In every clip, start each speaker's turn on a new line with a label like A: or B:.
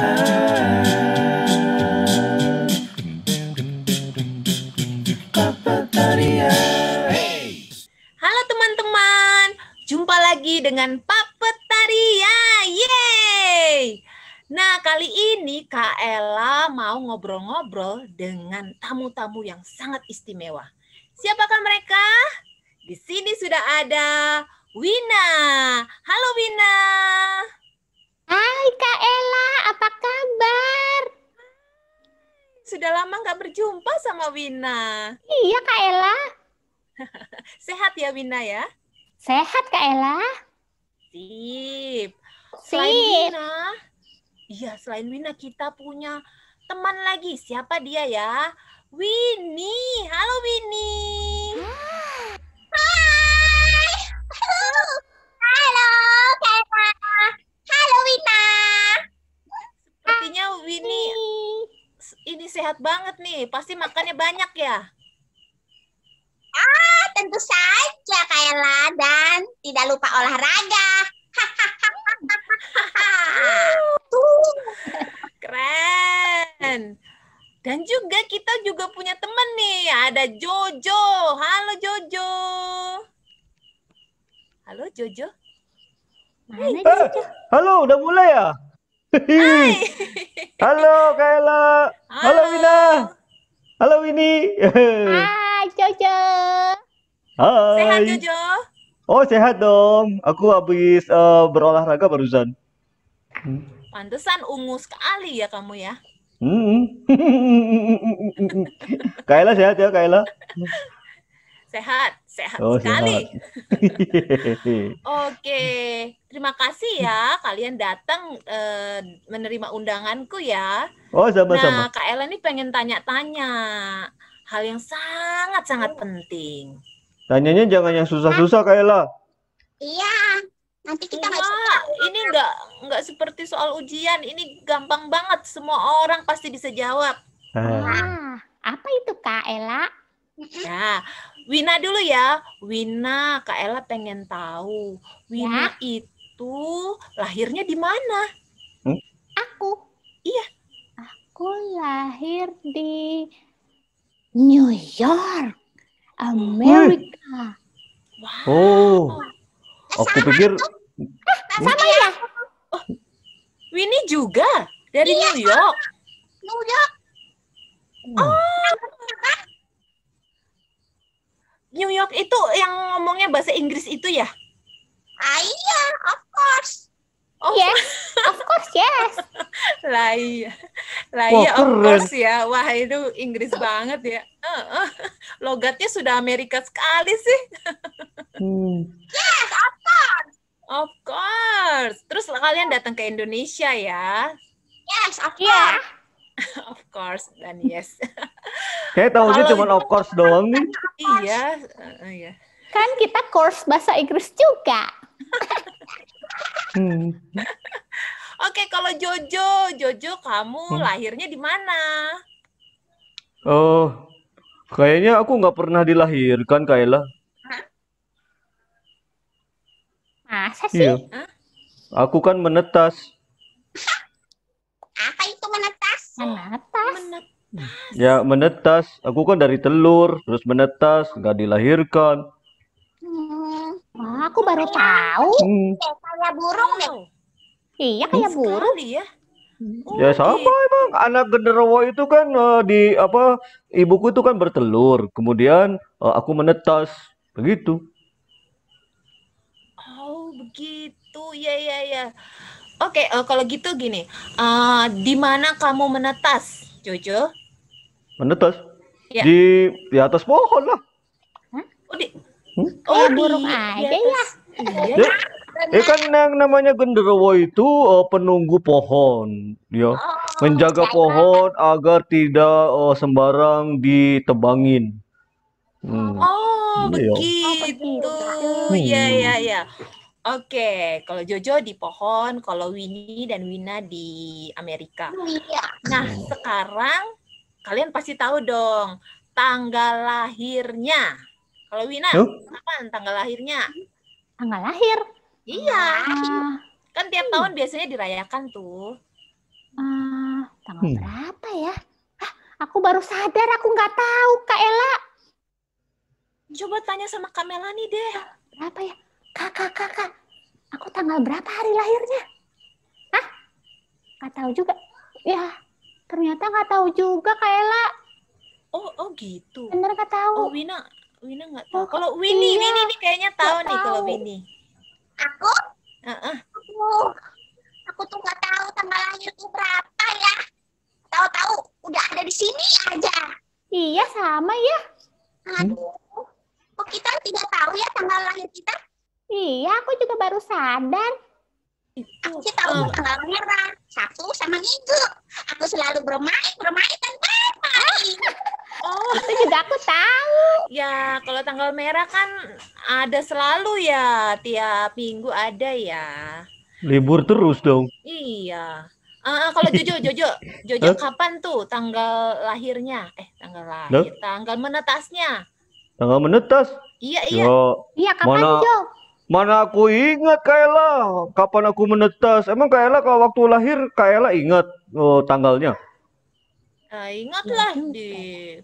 A: Halo teman-teman, jumpa lagi dengan Papetaria. Yeay! Nah, kali ini Kak Ella mau ngobrol-ngobrol dengan tamu-tamu yang sangat istimewa. Siapakah mereka? Di sini sudah ada Wina. Halo Wina. Hai Kak Ella. Sudah lama nggak berjumpa sama Wina. Iya, Kak Ella. Sehat ya, Wina ya? Sehat, Kak Ella. Sip.
B: Selain Sip. Wina,
A: iya selain Wina kita punya teman lagi. Siapa dia ya? Winnie. Halo, Winnie. sehat banget nih. Pasti makannya banyak ya? Ah, tentu saja Kayla dan tidak lupa olahraga. Keren. Dan juga kita juga punya temen nih, ada Jojo. Halo Jojo. Halo Jojo.
B: Mana hey, Jojo? Eh, halo, udah mulai ya? Hai. Halo Kayla. Halo Wina. Halo Wini.
A: Hai Jojo.
B: Hai. Sehat Jojo? Oh sehat dong. Aku habis uh, berolahraga barusan.
A: Pantesan ungu sekali ya kamu ya.
B: Hmm. Kayla sehat ya Kayla.
A: Sehat, sehat
B: oh, sekali. Sehat.
A: Oke. Terima kasih ya kalian datang e, menerima undanganku ya.
B: Oh, sama-sama. Nah,
A: Kak Ella ini pengen tanya-tanya hal yang sangat-sangat penting.
B: Tanyanya jangan yang susah-susah Kak Ella.
A: Iya, nanti kita iya, nggak ini nggak nggak seperti soal ujian, ini gampang banget semua orang pasti bisa jawab.
B: Ah.
A: apa itu Kak Ella? Ya, Wina dulu ya. Wina, Kak Ella pengen tahu. Wina ya? itu itu lahirnya di mana? Hmm? Aku. Iya. Aku lahir di New York, Amerika.
B: Wow. Oh. Aku sama pikir hmm? Ah, sama ya.
A: Oh. Winnie juga dari iya, New York. Sama. New York. Oh. New York itu yang ngomongnya bahasa Inggris itu ya? Ah iya, of course. Oh. Yes, of course yes. lah iya, lah iya of course ya. Wah itu Inggris banget ya. Logatnya sudah Amerika sekali sih. hmm. Yes, of course. Of course. Terus kalian datang ke Indonesia ya? Yes, of iya. course. Yeah. of course dan yes. Kayak tahunya cuma
B: of course doang nih.
A: Iya, iya.
B: Kan kita course bahasa Inggris juga hmm.
A: Oke, kalau Jojo, Jojo kamu hmm. lahirnya di mana?
B: Oh, kayaknya aku nggak pernah dilahirkan, Kayla.
A: Ah, Masa sih? Iya. Huh?
B: Aku kan menetas.
A: Apa itu menetas? Menetas. menetas.
B: Ya, menetas. Aku kan dari telur, terus menetas, nggak dilahirkan.
A: Wah, aku baru iya, tahu. Hmm. Kayak burung deh. Iya, iya kayak burung. Iya.
B: Oh, ya sama gitu. emang anak genderuwo itu kan uh, di apa ibuku itu kan bertelur kemudian uh, aku menetas begitu
A: oh begitu ya ya ya oke uh, kalau gitu gini uh, di mana kamu menetas Jojo
B: menetas ya. di di atas pohon lah Hmm?
A: oh, di Hmm? Oh, burung aja ya. Iya. Eh, eh kan
B: yang namanya genderwo itu uh, penunggu pohon, ya. Oh, Menjaga iya, iya. pohon agar tidak uh, sembarang ditebangin. Hmm. Oh, iya, ya, oh,
A: begitu. Iya, hmm. iya, iya. Oke, okay. kalau Jojo di pohon, kalau Winnie dan Wina di Amerika. Nah, hmm. sekarang kalian pasti tahu dong tanggal lahirnya. Kalau Wina, apa kapan tanggal lahirnya? Tanggal lahir? Iya. Ah. kan tiap hmm. tahun biasanya dirayakan tuh. Ah, tanggal hmm. berapa ya? Ah, aku baru sadar aku nggak tahu, Kak Ela. Coba tanya sama Kak Melani deh. Berapa ya? Kakak, kakak. Aku tanggal berapa hari lahirnya? Hah? Nggak tahu juga. Ya, ternyata nggak tahu juga, Kak Ela. Oh, oh gitu. Bener nggak tahu. Oh, Wina, Wina nggak tahu. Kalau Winnie, iya, Winnie ini kayaknya tahu nih kalau Winnie. Aku? Uh -uh. Aku, aku tuh nggak tahu tanggal lahirku berapa ya. Tahu-tahu udah ada di sini aja. Iya sama ya. Aduh, kok kita tidak tahu ya tanggal lahir kita? Iya, aku juga baru sadar. Aku sih tahu oh. tanggal merah, satu sama Minggu. Aku selalu bermain, bermain tanpa main. Oh. Itu juga aku tahu. Ya, kalau tanggal merah kan ada selalu ya, tiap minggu ada ya.
B: Libur terus dong.
A: Iya. Uh, kalau Jojo, Jojo, Jojo huh? kapan tuh tanggal lahirnya? Eh, tanggal lahir, huh? tanggal
B: menetasnya. Tanggal menetas?
A: Iya, iya. Yo, iya, kapan mana, Jo?
B: Mana aku ingat Kaela, kapan aku menetas? Emang Kaela kalau waktu lahir Kaela ingat oh, tanggalnya?
A: Nah, ingatlah di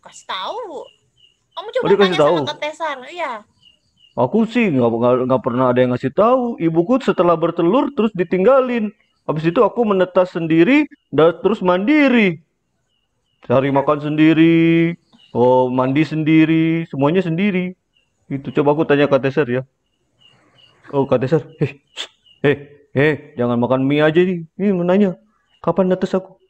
A: dikasih tahu. Kamu oh, coba oh, tanya tahu. sama Tesar, iya.
B: Aku sih nggak nggak pernah ada yang ngasih tahu. Ibuku setelah bertelur terus ditinggalin. Habis itu aku menetas sendiri dan terus mandiri. Cari makan sendiri, oh mandi sendiri, semuanya sendiri. Itu coba aku tanya Kak Teser ya. Oh Kak Teser, heh, heh, heh, jangan makan mie aja nih. Ini menanya, kapan netes aku?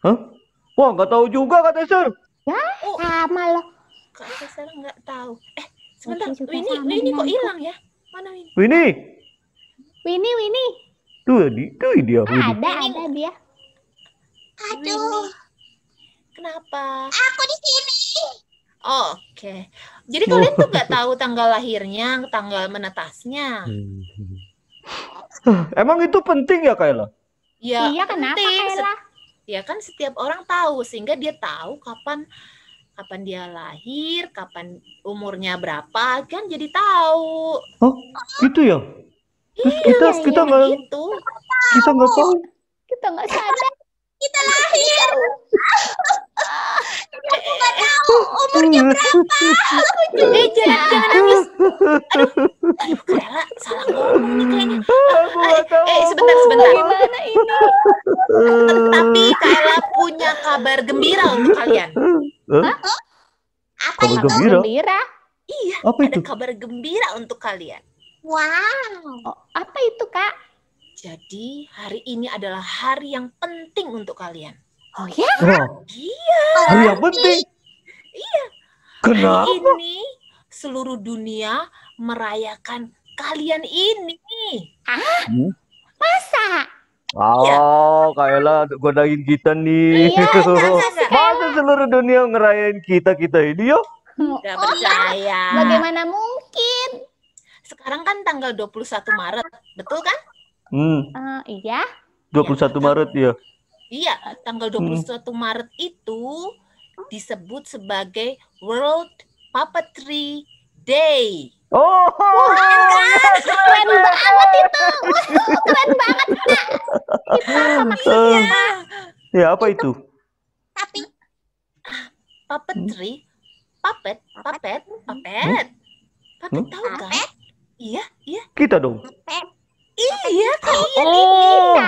B: Hah? Wah, nggak tahu juga kata Sir. Ya, oh. sama
A: lo. Kak Sir nggak tahu. Eh, sebentar. Wini, Wini kok hilang ya? Mana Wini? Wini. Wini, Wini.
B: Tuh, di, tuh dia. Ah, Wini. Ada,
A: ada dia. Aduh. Kenapa? Aku di sini. Oh, Oke. Okay. Jadi kalian tuh nggak tahu tanggal lahirnya, tanggal menetasnya.
B: Emang itu penting ya, Kayla?
A: Ya, iya, kenapa Kayla? ya kan setiap orang tahu sehingga dia tahu kapan kapan dia lahir, kapan umurnya berapa, kan jadi tahu.
B: Oh, gitu ya? Terus iya, kita iya, kita nggak gitu. kita nggak tahu.
A: Kita nggak sadar. Kita lahir. umurnya berapa? Eh, jangan, jangan nangis. Aduh,
B: Kaila. Karela
A: salah ngomong nih Eh, sebentar, sebentar. Gimana ini? Tapi Kaila punya kabar gembira untuk kalian. Hah? Apa kabar Gembira? gembira? Iya, apa ada kabar gembira untuk kalian. Wow. Oh, apa itu, Kak? Jadi, hari ini adalah hari yang penting untuk kalian. Oh ya? Oh. Iya. Hari yang penting. Kenapa? Ini seluruh dunia merayakan kalian ini.
B: Ah? Hmm? Masa? Oh, ya. Kayla godain kita nih. Iya, Masa seluruh dunia ngerayain kita-kita ini yuk?
A: Gak percaya. Oh, bagaimana mungkin? Sekarang kan tanggal 21 Maret, betul kan? Hmm. Uh, iya.
B: 21 ya, Maret ya.
A: Iya, tanggal 21 hmm. Maret itu Oh. disebut sebagai World Puppetry Day. Oh, keren kan? Keren banget itu. Keren
B: banget. Nah, itu apa Ya, apa itu? Tapi puppetry,
A: puppet, puppet, puppet. Puppet oh, tahu kan?
B: Iya, iya. Kita dong.
A: Iya, iya, kita Oh. Iya, kita.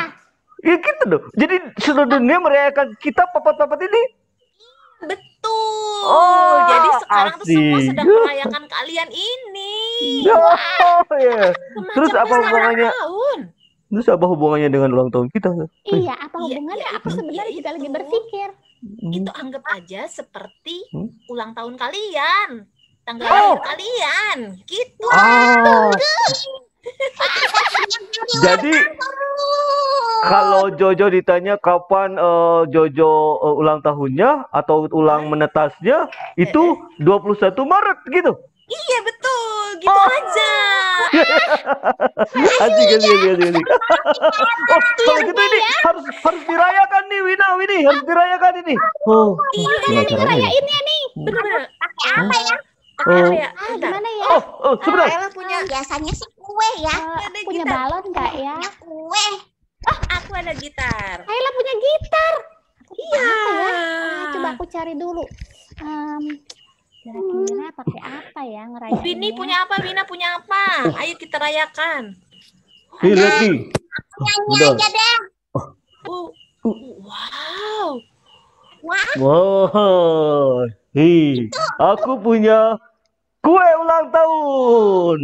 B: Iya kita dong. Jadi seluruh dunia merayakan kita papat-papat ini betul. Oh, Jadi
A: sekarang asik. tuh semua sedang merayakan kalian ini. Oh, yeah.
B: Iya. Terus apa hubungannya? Terus apa hubungannya dengan ulang tahun kita? Iya,
A: apa iya, hubungannya? Iya, apa iya, sebenarnya kita lagi berpikir? Itu anggap aja seperti hmm? ulang tahun kalian, tanggal oh. kalian, gitu. Oh.
B: Jadi kalau Jojo ditanya kapan uh, Jojo uh, ulang tahunnya atau ulang menetasnya, itu 21 Maret gitu. Iya
A: betul, gitu oh. aja.
B: Aji gini gini Oh, kalau gitu ini harus harus dirayakan nih Wina, ini harus dirayakan ini. Oh, iya ini dirayainnya nih. Benar.
A: Pakai apa ya?
B: Oh. Ya? Ah, gimana ya? Oh, oh sebentar. Ah, punya biasanya sih kue
A: ya. Ah, punya balon enggak ya? cari dulu. Um, kira-kira pakai apa ya ngerayain? Bini punya apa? Bina punya apa? Ayo kita rayakan.
B: Nih, lihat nih. Nyanyi aja deh. Oh. oh
A: wow.
B: Wah. wow. Hi. Aku punya kue ulang tahun.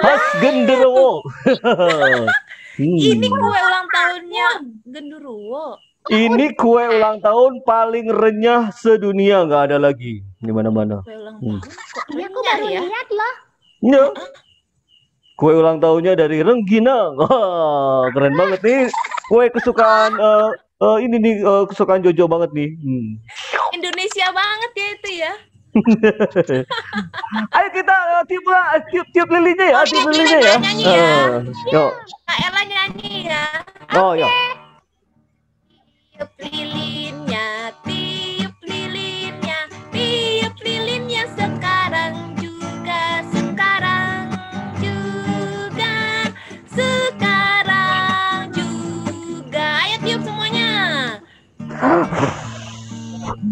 B: Khas genderuwo. Hmm. Ini kue
A: ulang tahunnya genderuwo.
B: Ini kue ulang tahun paling renyah sedunia, nggak ada lagi di mana-mana. Hmm.
A: Iya, aku baru ya? lihat iya. loh.
B: Iya. Kue ulang tahunnya dari Rengginang. Wah, keren banget nih. Kue kesukaan uh, uh, ini nih uh, kesukaan Jojo banget nih. Hmm.
A: Indonesia banget ya itu ya.
B: Ayo kita uh, tiup, uh, tiup tiup lilinnya ya, oh, tiup iya, lilinya ya. Nyanyi ya. Uh, yuk.
A: Ella nyanyi ya. Oh, okay. ya.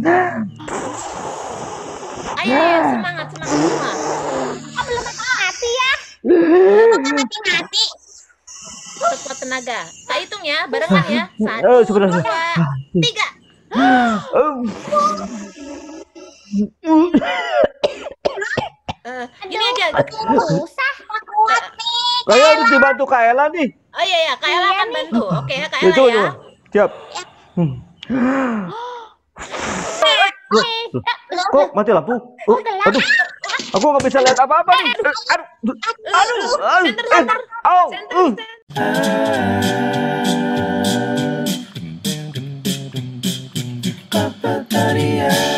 A: Ayo, nah. semangat, semangat semua. Kok oh, belum mati ya? Belum mati-mati. Sekuat tenaga. Tak hitung ya, barengan ya. Eh, Satu, oh, dua, tiga. Uh, ini aja. Susah, kuat
B: nih. Kayak harus dibantu Kak Ella nih.
A: Oh iya, iya. Kak Ella akan iya bantu. Oke, okay,
B: Kak ya, Ella ya. Siap. Ya. Hmm. Oh, Ya, Kok mati lampu? Oh, aduh. Aku nggak bisa lihat apa-apa nih. Aduh. Aduh. Aduh. Aduh. Aduh. Eh, aduh.